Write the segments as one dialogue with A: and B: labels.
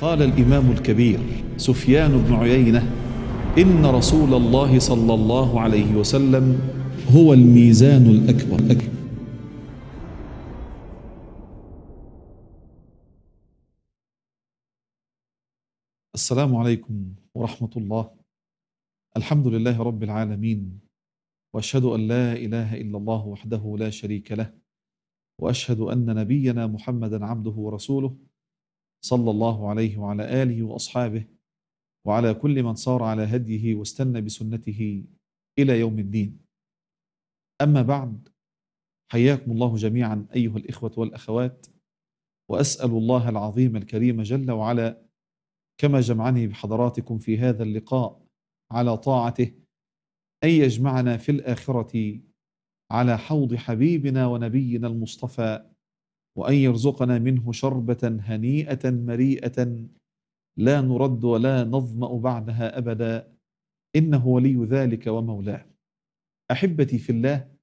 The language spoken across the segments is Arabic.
A: قال الإمام الكبير سفيان بن عيينة إن رسول الله صلى الله عليه وسلم هو الميزان الأكبر, السلام عليكم ورحمة الله الحمد لله رب العالمين واشهد ان لا اله الا الله وحده لا شريك له واشهد ان نبينا محمدا عبده ورسوله صلى الله عليه وعلى آله وأصحابه وعلى كل من صار على هديه واستنى بسنته إلى يوم الدين أما بعد حياكم الله جميعا أيها الإخوة والأخوات وأسأل الله العظيم الكريم جل وعلا كما جمعني بحضراتكم في هذا اللقاء على طاعته أن يجمعنا في الآخرة على حوض حبيبنا ونبينا المصطفى وأن يرزقنا منه شربة هنيئة مريئة لا نرد ولا نظمأ بعدها أبدا إنه ولي ذلك ومولاه أحبتي في الله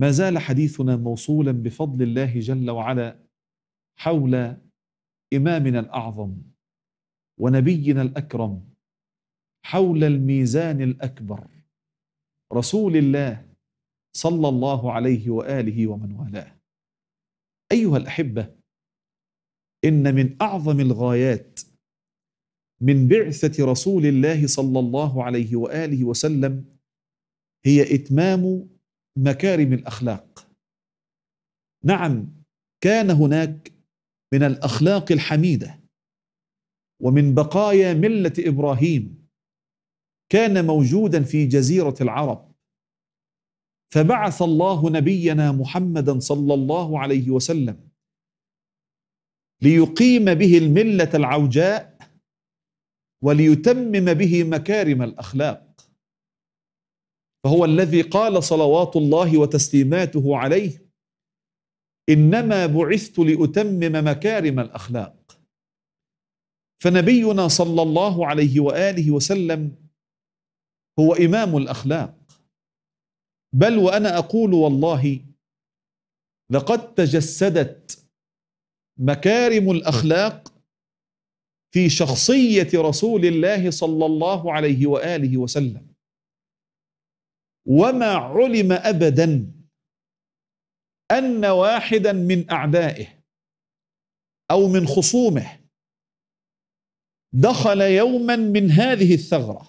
A: ما زال حديثنا موصولا بفضل الله جل وعلا حول إمامنا الأعظم ونبينا الأكرم حول الميزان الأكبر رسول الله صلى الله عليه وآله ومن والاه أيها الأحبة إن من أعظم الغايات من بعثة رسول الله صلى الله عليه وآله وسلم هي إتمام مكارم الأخلاق نعم كان هناك من الأخلاق الحميدة ومن بقايا ملة إبراهيم كان موجودا في جزيرة العرب فبعث الله نبينا محمدا صلى الله عليه وسلم ليقيم به المله العوجاء وليتمم به مكارم الاخلاق فهو الذي قال صلوات الله وتسليماته عليه انما بعثت لاتمم مكارم الاخلاق فنبينا صلى الله عليه واله وسلم هو امام الاخلاق بل وأنا أقول والله لقد تجسدت مكارم الأخلاق في شخصية رسول الله صلى الله عليه وآله وسلم وما علم أبدا أن واحدا من أعدائه أو من خصومه دخل يوما من هذه الثغرة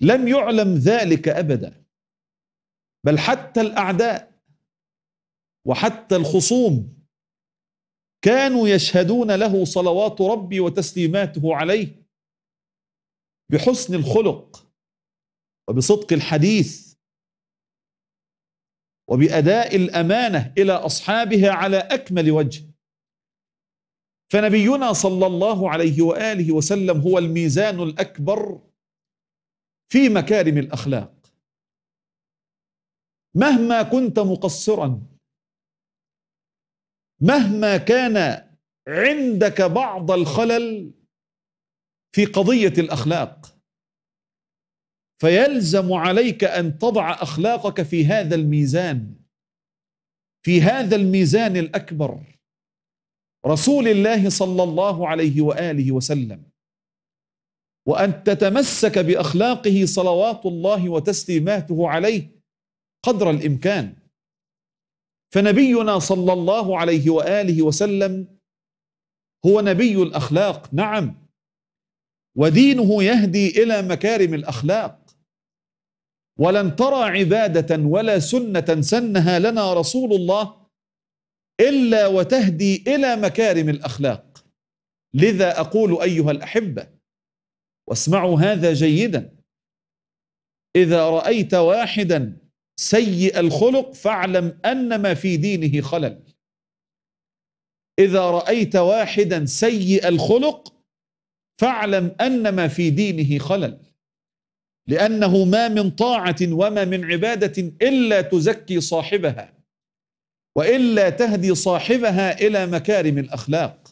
A: لم يعلم ذلك أبدا بل حتى الاعداء وحتى الخصوم كانوا يشهدون له صلوات ربي وتسليماته عليه بحسن الخلق وبصدق الحديث وباداء الامانه الى اصحابها على اكمل وجه فنبينا صلى الله عليه واله وسلم هو الميزان الاكبر في مكارم الاخلاق مهما كنت مقصرا مهما كان عندك بعض الخلل في قضية الأخلاق فيلزم عليك أن تضع أخلاقك في هذا الميزان في هذا الميزان الأكبر رسول الله صلى الله عليه وآله وسلم وأن تتمسك بأخلاقه صلوات الله وتسليماته عليه قدر الإمكان فنبينا صلى الله عليه وآله وسلم هو نبي الأخلاق نعم ودينه يهدي إلى مكارم الأخلاق ولن ترى عبادة ولا سنة سنها لنا رسول الله إلا وتهدي إلى مكارم الأخلاق لذا أقول أيها الأحبة واسمعوا هذا جيدا إذا رأيت واحدا سيء الخلق فاعلم أن ما في دينه خلل إذا رأيت واحدا سيء الخلق فاعلم أن ما في دينه خلل لأنه ما من طاعة وما من عبادة إلا تزكي صاحبها وإلا تهدي صاحبها إلى مكارم الأخلاق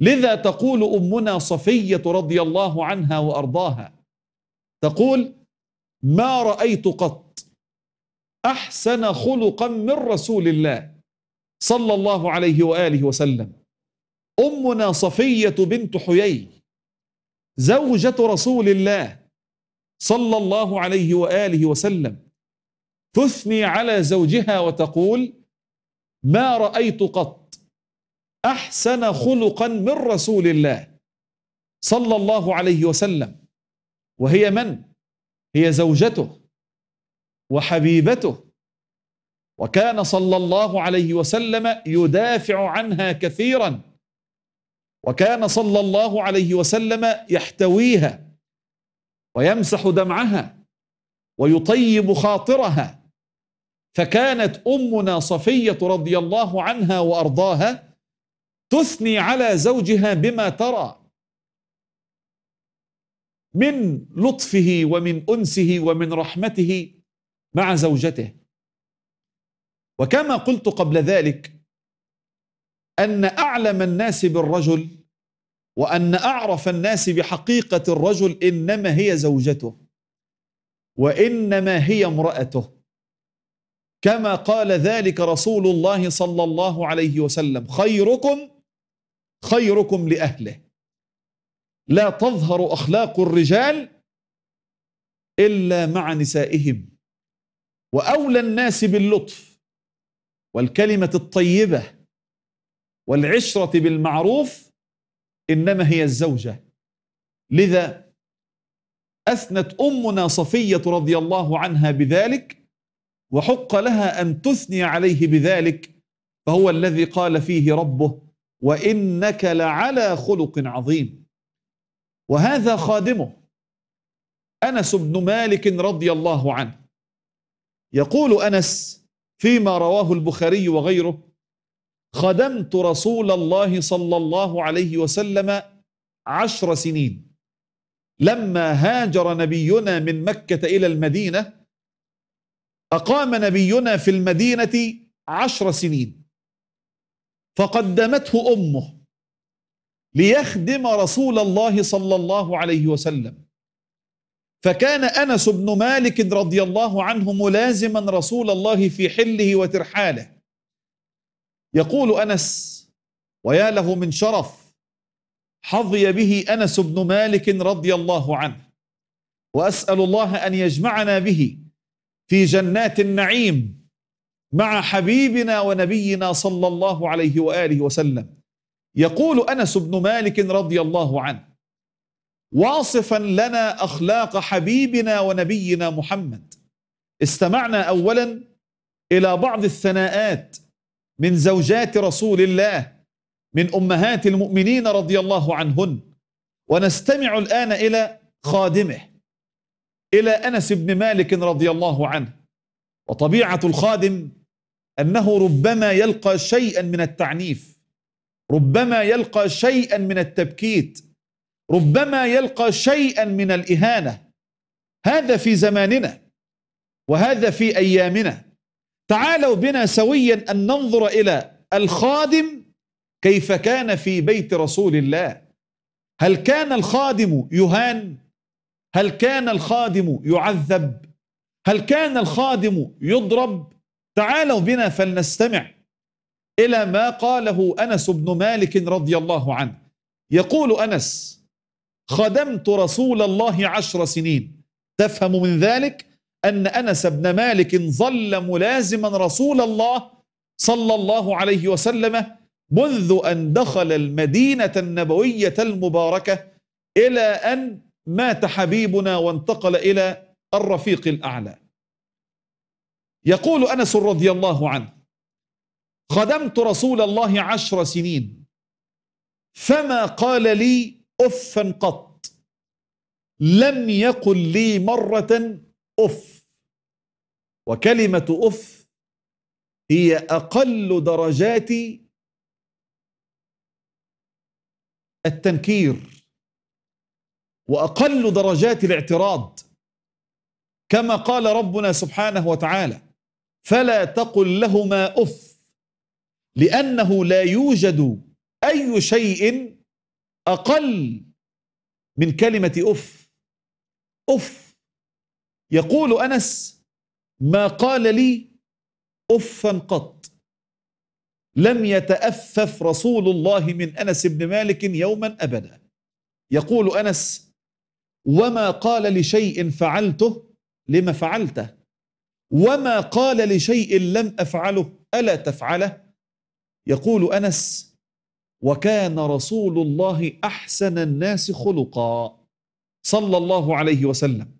A: لذا تقول أمنا صفية رضي الله عنها وأرضاها تقول ما رأيت قط أحسن خلقا من رسول الله صلى الله عليه وآله وسلم أمنا صفية بنت حيي زوجة رسول الله صلى الله عليه وآله وسلم تثني على زوجها وتقول ما رأيت قط أحسن خلقا من رسول الله صلى الله عليه وسلم وهي من؟ هي زوجته وحبيبته وكان صلى الله عليه وسلم يدافع عنها كثيرا وكان صلى الله عليه وسلم يحتويها ويمسح دمعها ويطيب خاطرها فكانت امنا صفيه رضي الله عنها وارضاها تثني على زوجها بما ترى من لطفه ومن انسه ومن رحمته مع زوجته وكما قلت قبل ذلك أن أعلم الناس بالرجل وأن أعرف الناس بحقيقة الرجل إنما هي زوجته وإنما هي امرأته كما قال ذلك رسول الله صلى الله عليه وسلم خيركم خيركم لأهله لا تظهر أخلاق الرجال إلا مع نسائهم واولى الناس باللطف والكلمه الطيبه والعشره بالمعروف انما هي الزوجه لذا اثنت امنا صفيه رضي الله عنها بذلك وحق لها ان تثني عليه بذلك فهو الذي قال فيه ربه وانك لعلى خلق عظيم وهذا خادمه انس بن مالك رضي الله عنه يقول أنس فيما رواه البخاري وغيره خدمت رسول الله صلى الله عليه وسلم عشر سنين لما هاجر نبينا من مكة إلى المدينة أقام نبينا في المدينة عشر سنين فقدمته أمه ليخدم رسول الله صلى الله عليه وسلم فكان أنس بن مالك رضي الله عنه ملازما رسول الله في حله وترحاله يقول أنس ويا له من شرف حظي به أنس بن مالك رضي الله عنه وأسأل الله أن يجمعنا به في جنات النعيم مع حبيبنا ونبينا صلى الله عليه وآله وسلم يقول أنس بن مالك رضي الله عنه واصفا لنا أخلاق حبيبنا ونبينا محمد استمعنا أولا إلى بعض الثناءات من زوجات رسول الله من أمهات المؤمنين رضي الله عنهن ونستمع الآن إلى خادمه إلى أنس بن مالك رضي الله عنه وطبيعة الخادم أنه ربما يلقى شيئا من التعنيف ربما يلقى شيئا من التبكيت ربما يلقى شيئا من الإهانة هذا في زماننا وهذا في أيامنا تعالوا بنا سويا أن ننظر إلى الخادم كيف كان في بيت رسول الله هل كان الخادم يهان هل كان الخادم يعذب هل كان الخادم يضرب تعالوا بنا فلنستمع إلى ما قاله أنس بن مالك رضي الله عنه يقول أنس خدمت رسول الله عشر سنين تفهم من ذلك أن أنس بن مالك ظل ملازما رسول الله صلى الله عليه وسلم منذ أن دخل المدينة النبوية المباركة إلى أن مات حبيبنا وانتقل إلى الرفيق الأعلى يقول أنس رضي الله عنه خدمت رسول الله عشر سنين فما قال لي أفا قط لم يقل لي مرة أف وكلمة أف هي أقل درجات التنكير وأقل درجات الاعتراض كما قال ربنا سبحانه وتعالى فلا تقل لهما أف لأنه لا يوجد أي شيء أقل من كلمة أف أف يقول أنس ما قال لي أفا قط لم يتأفف رسول الله من أنس بن مالك يوما أبدا يقول أنس وما قال لشيء فعلته لما فعلته وما قال لشيء لم أفعله ألا تفعله يقول أنس وكان رسول الله احسن الناس خلقا صلى الله عليه وسلم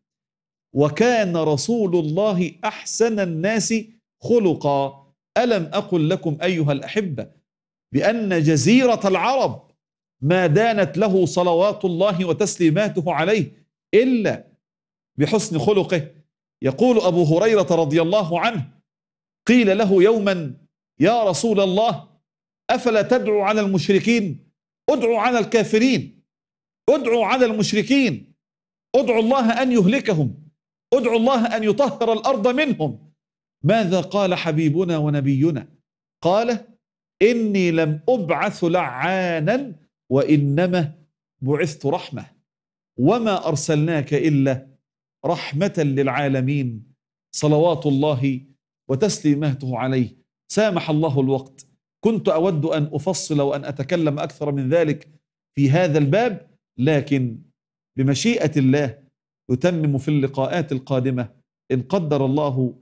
A: وكان رسول الله احسن الناس خلقا الم اقل لكم ايها الاحبه بان جزيره العرب ما دانت له صلوات الله وتسليماته عليه الا بحسن خلقه يقول ابو هريره رضي الله عنه قيل له يوما يا رسول الله أفلا تدعو على المشركين ادعوا على الكافرين ادعوا على المشركين ادعوا الله أن يهلكهم ادعوا الله أن يطهر الأرض منهم ماذا قال حبيبنا ونبينا قال إني لم أبعث لعانا وإنما بعثت رحمة وما أرسلناك إلا رحمة للعالمين صلوات الله وتسليماته عليه سامح الله الوقت كنت اود ان افصل وان اتكلم اكثر من ذلك في هذا الباب لكن بمشيئه الله يتمم في اللقاءات القادمه ان قدر الله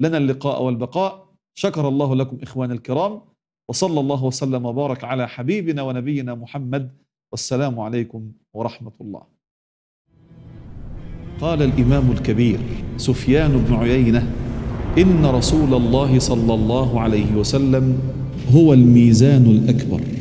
A: لنا اللقاء والبقاء شكر الله لكم اخواني الكرام وصلى الله وسلم وبارك على حبيبنا ونبينا محمد والسلام عليكم ورحمه الله. قال الامام الكبير سفيان بن عيينه ان رسول الله صلى الله عليه وسلم هو الميزان الأكبر